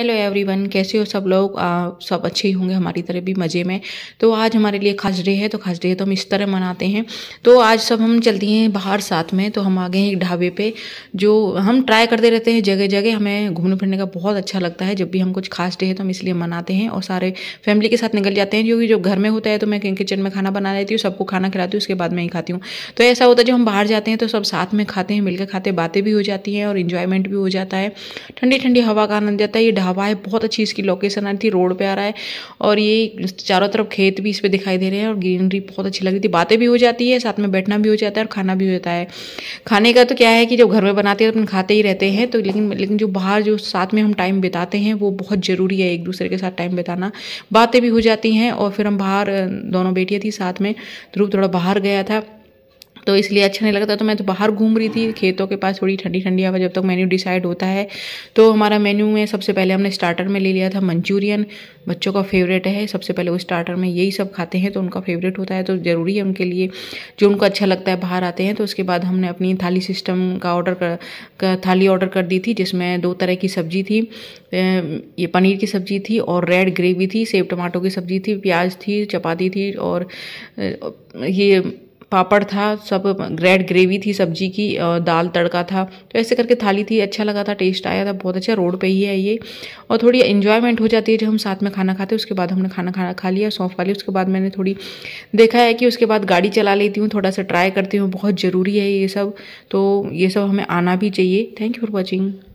hello everyone कैसे हो सब लोग आ, सब अच्छे ही होंगे हमारी तरह भी मज़े में तो आज हमारे लिए खास डे है तो खास डे तो हम इस तरह मनाते हैं तो आज सब हम चलती हैं बाहर साथ में तो हम आ गए हैं एक ढाबे पे जो हम ट्राई करते रहते हैं जगह जगह हमें घूमने फिरने का बहुत अच्छा लगता है जब भी हम कुछ खास डे है तो हम इसलिए मनाते हैं और सारे फैमिली के साथ निकल जाते हैं क्योंकि जो घर में होता है तो मैं किचन में खाना बना लेती हूँ सबको खाना खिलाती हूँ उसके बाद मैं ही खाती हूँ तो ऐसा होता है जब हम बाहर जाते हैं तो सब साथ में खाते हैं मिलकर खाते बातें भी हो जाती हैं और इन्जॉयमेंट भी हो जाता है ठंडी ठंडी हवा का आनंद जाता है ये ढाबा ढाबा है बहुत अच्छी इसकी लोकेशन आ रही थी रोड पे आ रहा है और ये चारों तरफ खेत भी इस पर दिखाई दे रहे हैं और ग्रीनरी बहुत अच्छी लग रही थी बातें भी हो जाती है साथ में बैठना भी हो जाता है और खाना भी हो जाता है खाने का तो क्या है कि जब घर में बनाते हैं तो अपन खाते ही रहते हैं तो लेकिन लेकिन जो बाहर जो साथ में हम टाइम बिताते हैं वो बहुत ज़रूरी है एक दूसरे के साथ टाइम बिताना बातें भी हो जाती हैं और फिर हम बाहर दोनों बेटियाँ थी साथ में ध्रुव तो थोड़ा बाहर गया था तो इसलिए अच्छा नहीं लगता तो मैं तो बाहर घूम रही थी खेतों के पास थोड़ी ठंडी ठंडी हवा जब तक मेन्यू डिसाइड होता है तो हमारा मेन्यू में सबसे पहले हमने स्टार्टर में ले लिया था मंचूरियन बच्चों का फेवरेट है सबसे पहले वो स्टार्टर में यही सब खाते हैं तो उनका फेवरेट होता है तो ज़रूरी है उनके लिए जो उनको अच्छा लगता है बाहर आते हैं तो उसके बाद हमने अपनी थाली सिस्टम का ऑर्डर कर थाली ऑर्डर कर दी थी जिसमें दो तरह की सब्जी थी ये पनीर की सब्जी थी और रेड ग्रेवी थी सेब टमाटो की सब्जी थी प्याज थी चपाती थी और ये पापड़ था सब ग्रेड ग्रेवी थी सब्जी की दाल तड़का था तो ऐसे करके थाली थी अच्छा लगा था टेस्ट आया था बहुत अच्छा रोड पे ही है ये और थोड़ी इन्जॉयमेंट हो जाती है जब हम साथ में खाना खाते उसके बाद हमने खाना खाना खा लिया सौंफ खा ली उसके बाद मैंने थोड़ी देखा है कि उसके बाद गाड़ी चला लेती हूँ थोड़ा सा ट्राई करती हूँ बहुत ज़रूरी है ये सब तो ये सब हमें आना भी चाहिए थैंक यू फॉर वॉचिंग